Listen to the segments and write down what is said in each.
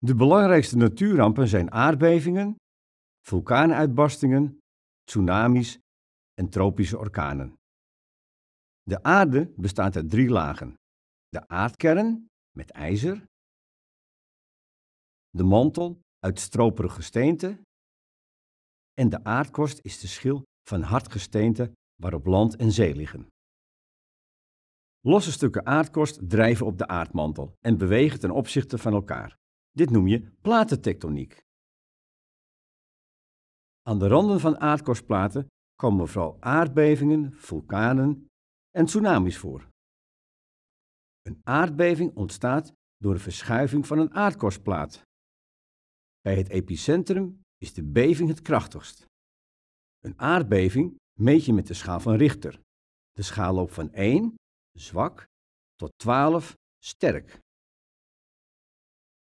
De belangrijkste natuurrampen zijn aardbevingen, vulkaanuitbarstingen, tsunamis en tropische orkanen. De aarde bestaat uit drie lagen: de aardkern met ijzer, de mantel uit stroperig gesteente en de aardkorst is de schil van hard gesteente waarop land en zee liggen. Losse stukken aardkorst drijven op de aardmantel en bewegen ten opzichte van elkaar. Dit noem je platentektoniek. Aan de randen van aardkorstplaten komen vooral aardbevingen, vulkanen en tsunamis voor. Een aardbeving ontstaat door de verschuiving van een aardkorstplaat. Bij het epicentrum is de beving het krachtigst. Een aardbeving meet je met de schaal van Richter. De schaal loopt van 1, zwak, tot 12, sterk.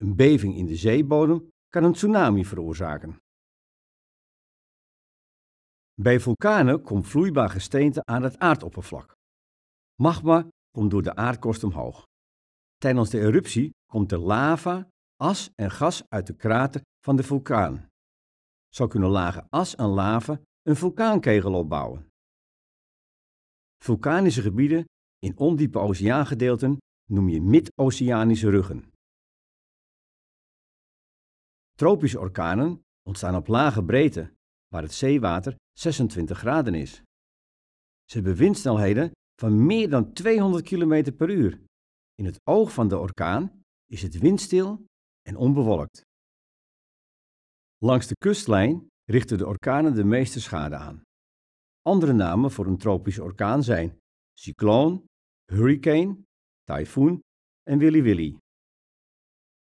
Een beving in de zeebodem kan een tsunami veroorzaken. Bij vulkanen komt vloeibaar gesteente aan het aardoppervlak. Magma komt door de aardkorst omhoog. Tijdens de eruptie komt de lava, as en gas uit de krater van de vulkaan. Zo kunnen lage as en lava een vulkaankegel opbouwen. Vulkanische gebieden in ondiepe oceaangedeelten noem je mid-oceanische ruggen. Tropische orkanen ontstaan op lage breedte, waar het zeewater 26 graden is. Ze hebben windsnelheden van meer dan 200 km per uur. In het oog van de orkaan is het windstil en onbewolkt. Langs de kustlijn richten de orkanen de meeste schade aan. Andere namen voor een tropische orkaan zijn cycloon, hurricane, tyfoon en willy-willy.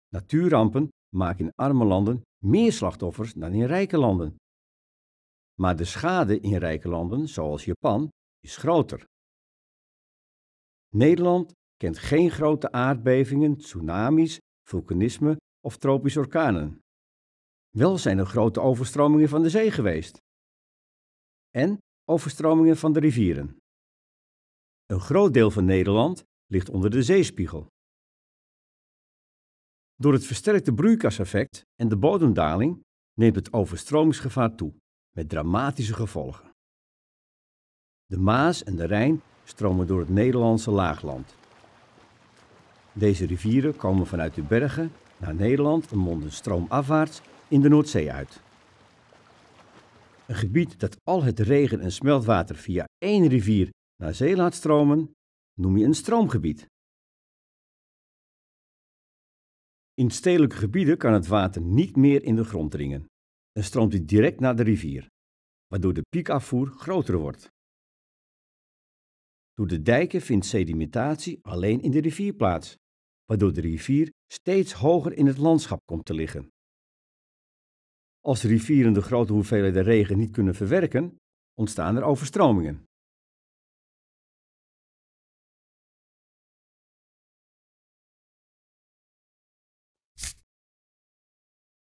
Natuurrampen maken in arme landen meer slachtoffers dan in rijke landen. Maar de schade in rijke landen, zoals Japan, is groter. Nederland kent geen grote aardbevingen, tsunamis, vulkanisme of tropische orkanen. Wel zijn er grote overstromingen van de zee geweest. En overstromingen van de rivieren. Een groot deel van Nederland ligt onder de zeespiegel. Door het versterkte broeikaseffect en de bodemdaling neemt het overstromingsgevaar toe, met dramatische gevolgen. De Maas en de Rijn stromen door het Nederlandse laagland. Deze rivieren komen vanuit de bergen naar Nederland en monden stroomafwaarts in de Noordzee uit. Een gebied dat al het regen- en smeltwater via één rivier naar zee laat stromen, noem je een stroomgebied. In stedelijke gebieden kan het water niet meer in de grond dringen. en stroomt het direct naar de rivier, waardoor de piekafvoer groter wordt. Door de dijken vindt sedimentatie alleen in de rivier plaats, waardoor de rivier steeds hoger in het landschap komt te liggen. Als de rivieren de grote hoeveelheden regen niet kunnen verwerken, ontstaan er overstromingen.